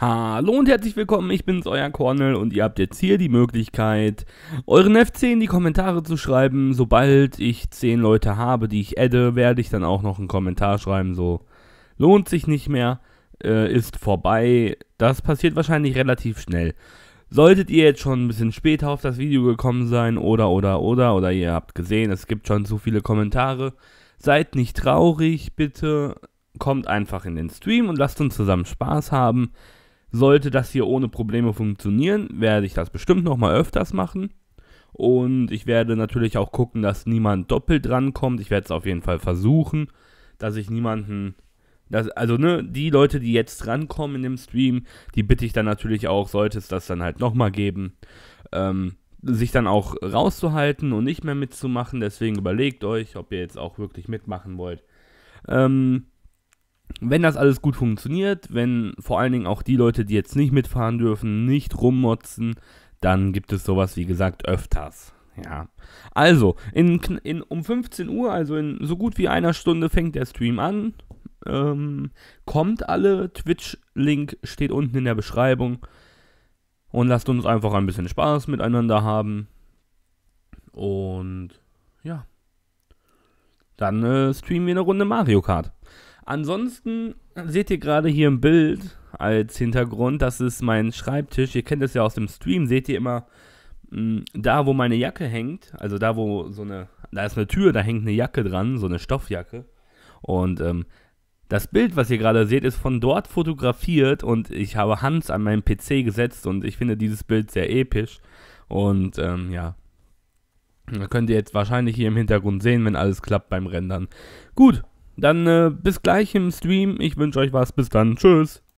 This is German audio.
Hallo und herzlich willkommen, ich bin's, euer Cornel und ihr habt jetzt hier die Möglichkeit, euren F10 in die Kommentare zu schreiben. Sobald ich 10 Leute habe, die ich adde, werde ich dann auch noch einen Kommentar schreiben, so lohnt sich nicht mehr, äh, ist vorbei. Das passiert wahrscheinlich relativ schnell. Solltet ihr jetzt schon ein bisschen später auf das Video gekommen sein oder oder oder oder ihr habt gesehen, es gibt schon zu viele Kommentare, seid nicht traurig, bitte kommt einfach in den Stream und lasst uns zusammen Spaß haben. Sollte das hier ohne Probleme funktionieren, werde ich das bestimmt nochmal öfters machen. Und ich werde natürlich auch gucken, dass niemand doppelt drankommt. Ich werde es auf jeden Fall versuchen, dass ich niemanden. Dass, also, ne, die Leute, die jetzt drankommen in dem Stream, die bitte ich dann natürlich auch, sollte es das dann halt nochmal geben, ähm, sich dann auch rauszuhalten und nicht mehr mitzumachen. Deswegen überlegt euch, ob ihr jetzt auch wirklich mitmachen wollt. Ähm, wenn das alles gut funktioniert, wenn vor allen Dingen auch die Leute, die jetzt nicht mitfahren dürfen, nicht rummotzen, dann gibt es sowas, wie gesagt, öfters. Ja. Also, in, in, um 15 Uhr, also in so gut wie einer Stunde, fängt der Stream an. Ähm, kommt alle. Twitch-Link steht unten in der Beschreibung. Und lasst uns einfach ein bisschen Spaß miteinander haben. Und ja. Dann äh, streamen wir eine Runde Mario Kart. Ansonsten seht ihr gerade hier im Bild als Hintergrund, das ist mein Schreibtisch. Ihr kennt es ja aus dem Stream, seht ihr immer mh, mm, da, wo meine Jacke hängt. Also da, wo so eine, da ist eine Tür, da hängt eine Jacke dran, so eine Stoffjacke. Und ähm, das Bild, was ihr gerade seht, ist von dort fotografiert und ich habe Hans an meinem PC gesetzt und ich finde dieses Bild sehr episch. Und ähm, ja, könnt ihr jetzt wahrscheinlich hier im Hintergrund sehen, wenn alles klappt beim Rendern. Gut, dann äh, bis gleich im Stream. Ich wünsche euch was. Bis dann. Tschüss.